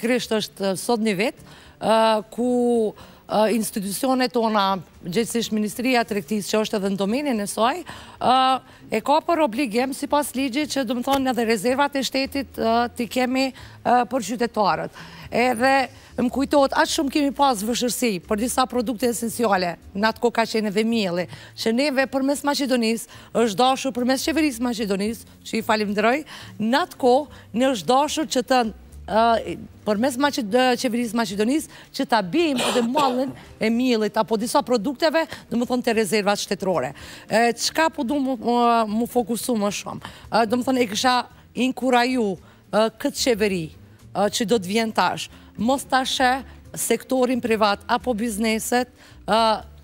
krisht është uh, sot një vetë, uh, ku uh, institucionet tona, gjithësish Ministria Trektis, që është edhe në domenin e soj, e ka për obligim, si pas ligjit, që dëmë thonë edhe rezervat e shtetit të kemi për qytetarët. Edhe më kujtojtë, atë shumë kemi pas vëshërsi për disa produkte esenciale, në atë ko ka qene dhe mjeli, që neve për mes Macedonis, është dashur për mes qeverisë Macedonis, që i falim dëroj, në atë ko në është dashur që të për mes qeverisë Macedonisë që ta bim edhe mallin e milit, apo disa produkteve, dhe më thonë të rezervat shtetrore. Qka po du mu fokusu më shumë? Dhe më thonë e kësha inkuraju këtë qeveri që do të vjen tash, mos tashë sektorin privat apo bizneset,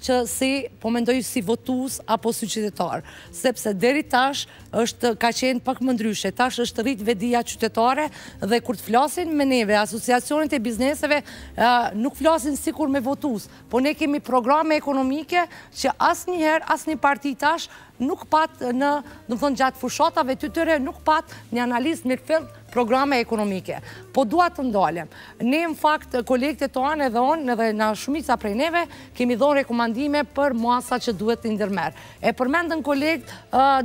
që si, po mendoj si votus apo si qytetar. Sepse deri tash është ka qenë pak më ndryshe, tash është rrit vedia qytetare dhe kur të flasin me neve, asociacionit e bizneseve nuk flasin si kur me votus, po ne kemi programe ekonomike që asë njëherë, asë një parti tash nuk pat në, dëmë thënë, gjatë fushotave të tëre, nuk pat një analist mirëfilt programe ekonomike. Po duat të ndalem. Ne, në fakt, kolektet të anë edhe onë, edhe në shumica prej neve, kemi dhonë rekomandime për muasa që duhet të ndërmerë. E përmendën kolekt,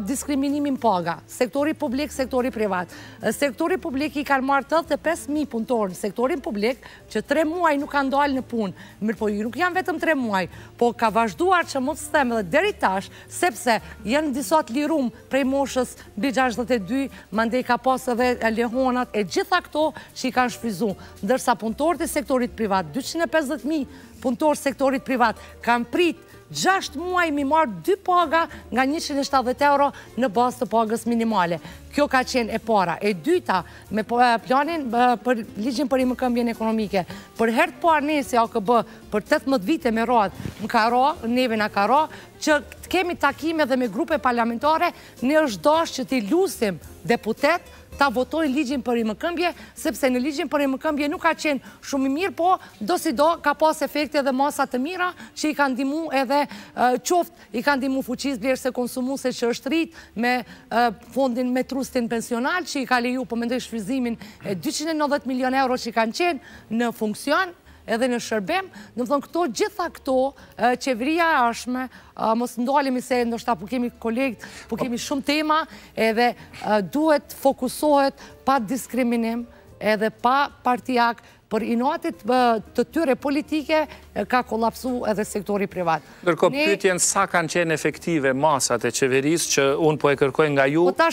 diskriminimin paga, sektori publik, sektori privat. Sektori publik i kanë marë 85.000 punëtorë në sektorin publik, që 3 muaj nuk kanë dalë në punë, mirë po i nuk janë vetëm 3 muaj, po ka vazhduar që mund së themë dhe deri tash, sepse janë disat lirum prej moshës B62, mandej ka pas edhe lehonat e gjitha këto që i kanë shfrizu. Ndërsa punëtorët e sektorit privat, 250.000 punëtor sektorit privat, kanë prit 6 muaj mi marë 2 paga nga 170 euro në bas të pagës minimale. Kjo ka qenë e para. E dyta, me po, planin për ligjin për i më këmbjen ekonomike, për hertë parë ne si AKB për 18 vite me rratë në karo, neve në karo, që kemi takime dhe me grupe parlamentare, ne është dashë që ti lusim deputet ta votojnë ligjin për i më këmbje, sepse në ligjin për i më këmbje nuk ka qenë shumë i mirë, po do si do ka pas efekte dhe masat të mira, që i kanë dimu edhe qoftë, i kanë dimu fuqis bjerë se konsumu se që është rritë me fondin me trustin pensional, që i ka leju përmendoj po shfizimin 290 milion euro që i kanë qenë në funksion, edhe në shërbem, në më thonë këto, gjitha këto, qeveria ashme, mos ndohalemi se ndoshta po kemi kolegët, po kemi shumë tema, edhe duhet fokusohet pa diskriminim, edhe pa partijak, për inuatit të tyre politike ka kolapsu edhe sektori privat. Nërko pytjen sa kanë qenë efektive masat e qeverisë që unë po e kërkojnë nga ju, po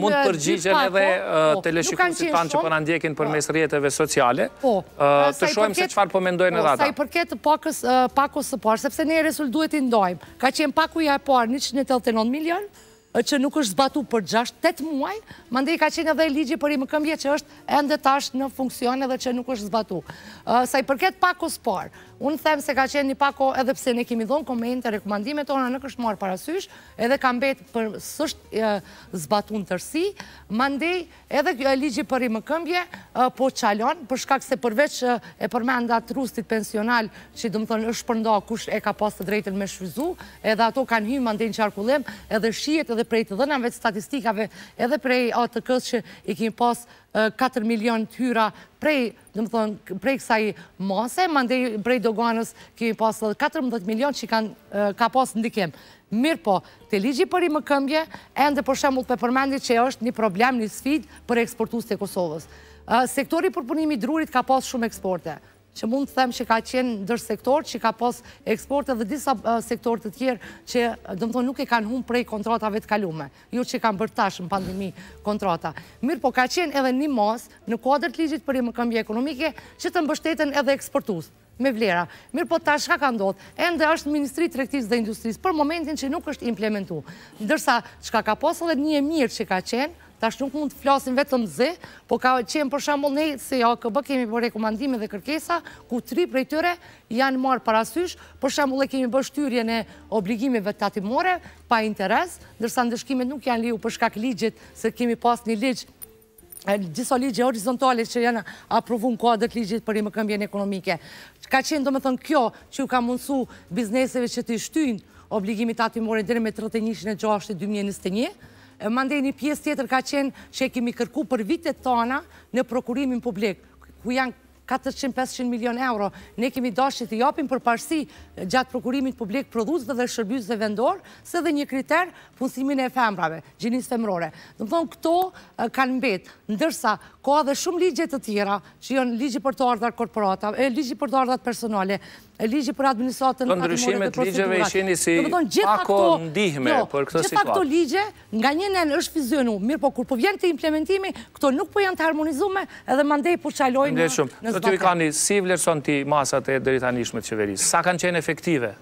mund të përgjigjen edhe po? po, të leshikusit tanë që përna ndjekin për mes rjetëve sociale, të shojmë se qëfar po mendojnë ata. Sa i përket pakos të parë, sepse ne e resulduet i ndojmë, ka qenë pakuja e parë 189 milion, që nuk është zbatu për 6-8 muaj, më ndi ka qenë edhe i ligje për i më këmbje që është endetash në funksion edhe që nuk është zbatu. Sa i përket pakos parë, Unë them se ka qenë një pako edhe pse ne kemi dhonë komente, rekomandime tona në kështë marë parasysh, edhe kam betë për sështë zbatun tërsi, mandej edhe ligji për i më këmbje, po qalon, përshkak se përveç e përmenda trustit pensional, që dëmë thënë është përnda kush e ka pasë të drejten me shvizu, edhe ato kanë hymë mandej në arkullim, edhe shiet edhe prej të dhënave, statistikave, edhe prej atë kështë që i kemi pasë 4 milion hyra prej, dhe më thonë, prej kësaj mase, ma ndej prej doganës kemi pas 14 milion që ka pas ndikim. Mirë po, të ligji për i më këmbje, e ndë për shemull për përmendit që është një problem, një sfit për eksportus të Kosovës. Sektori përpunimi drurit ka pas shumë eksporte që mund të them që ka qenë ndër sektor që ka pos eksporte dhe disa sektor të tjerë që dëmë thonë nuk e kanë hum prej kontratave të kalume, ju jo që kanë bërtash në pandemi kontrata. Mirë po ka qenë edhe një mos në kodrë të ligjit për i më këmbje ekonomike që të mbështeten edhe eksportus me vlera. Mirë po tash ka ka ndodhë, endë është Ministri Trektis dhe Industrisë për momentin që nuk është implementu. Ndërsa që ka ka posë edhe një e mirë që ka qenë, tash nuk mund të flasim vetëm zë, po ka qenë për shambull ne, se AKB kemi për rekomandime dhe kërkesa, ku tri prej tëre janë marë parasysh, për shambull e kemi bështyrje në obligimeve të atimore, pa interes, nërsa ndëshkimet nuk janë liu përshkak ligjit, se kemi pas një ligj, gjitho ligje horizontale që janë aprovu në kodët ligjit për i më këmbjen ekonomike. Ka qenë do më thënë kjo që ka mundësu bizneseve që të ishtyjnë obligimit atimore dhe me 31.6.2021, mandej një pjesë tjetër ka qenë që e kemi kërku për vitet tona në prokurimin publik, ku janë 400-500 milion euro. Ne kemi dashi të japim për parësi gjatë prokurimit publik produsve dhe shërbjusve vendor, se dhe një kriter punësimin e femrave, gjinis femrore. Dhe më thonë, këto kanë mbet, ndërsa, koa dhe shumë ligje të tjera, që jonë ligje për të ardhar korporata, e ligje për të ardhar personale, e ligje për administratën... Jo, për ndryshimet ligjeve ishini si ako ndihme për këto situatë. Gjitha këto ligje, nga një është fizionu, mirë po kur po vjen të implementimi, këto nuk po janë të harmonizume, edhe mandej po qalojnë në Në që i kani, si vlerëson ti masat e dëritanishme të qeverisë? Sa kanë qenë efektive?